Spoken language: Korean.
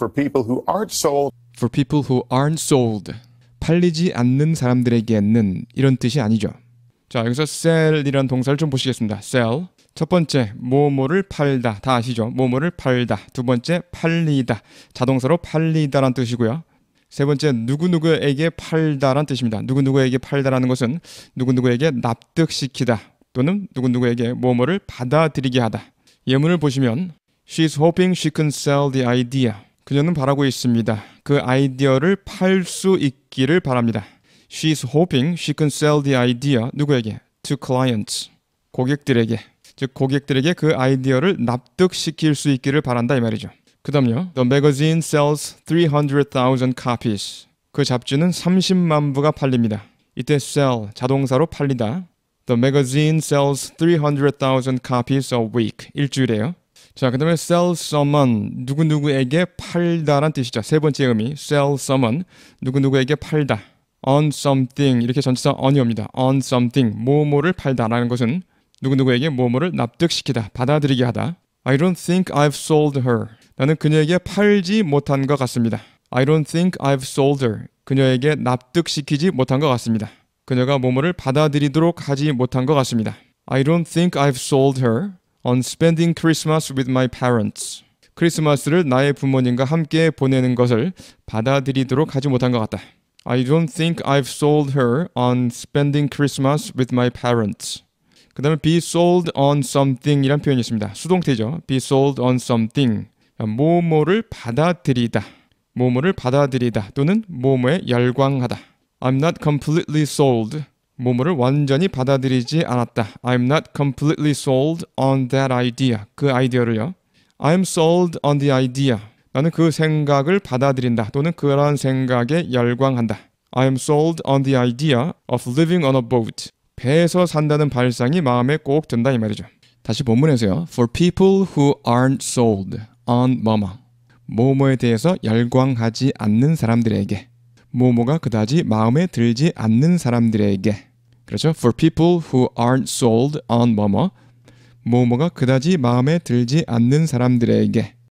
for people who aren't sold. For people who aren't sold. 팔리지 않는 사람들에게는 이런 뜻이 아니죠. 자, 여기서 sell이라는 동사를 좀 보시겠습니다. sell. 첫 번째, 뭐뭐를 팔다. 다 아시죠? 뭐뭐를 팔다. 두 번째, 팔리다. 자동사로 팔리다란 뜻이고요. 세 번째, 누구누구에게 팔다란 뜻입니다. 누구누구에게 팔다라는 것은 누구누구에게 납득시키다 또는 누구누구에게 뭐뭐를 받아들이게 하다. 예문을 보시면 She's hoping she can sell the idea. 그녀는 바라고 있습니다. 그 아이디어를 팔 수 있기를 바랍니다. She's hoping she can sell the idea 누구에게? To clients 고객들에게 즉 고객들에게 그 아이디어를 납득시킬 수 있기를 바란다 이 말이죠. 그다음요. The magazine sells 300,000 copies. 그 잡지는 30만 부가 팔립니다. 이때 sell 자동사로 팔리다. The magazine sells 300,000 copies a week. 일주일에요. 자, 그 다음에 sell someone 누구누구에게 팔다란 뜻이죠. 세 번째 의미 sell someone 누구누구에게 팔다 on something 이렇게 전치사 on이 옵니다. on something 뭐뭐를 팔다라는 것은 누구누구에게 뭐뭐를 납득시키다, 받아들이게 하다. I don't think I've sold her. 나는 그녀에게 팔지 못한 것 같습니다. I don't think I've sold her. 그녀에게 납득시키지 못한 것 같습니다. 그녀가 뭐뭐를 받아들이도록 하지 못한 것 같습니다. I don't think I've sold her. on spending Christmas with my parents. 크리스마스를 나의 부모님과 함께 보내는 것을 받아들이도록 하지 못한 것 같다. I don't think I've sold her on spending Christmas with my parents. 그 다음에 be sold on something 이란 표현이 있습니다. 수동태죠. be sold on something. 뭐뭐를 받아들이다. 뭐뭐를 받아들이다 또는 뭐뭐에 열광하다. I'm not completely sold. 모모를 완전히 받아들이지 않았다. I'm not completely sold on that idea. 그 아이디어를요. I'm sold on the idea. 나는 그 생각을 받아들인다. 또는 그러한 생각에 열광한다. I'm sold on the idea of living on a boat. 배에서 산다는 발상이 마음에 꼭 든다 이 말이죠. 다시 본문에서요. For people who aren't sold on 뭐뭐. 모모에 대해서 열광하지 않는 사람들에게. 모모가 그다지 마음에 들지 않는 사람들에게. 그렇죠? For people who aren't sold on 뭐뭐 뭐뭐가 그다지 마음에 들지 않는 사람들에게